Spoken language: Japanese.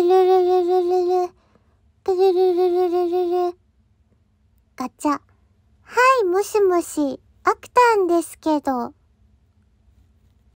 ルルルルルル、プルルルルルルル。ガチャ。はい、もしもし、アクタンですけど。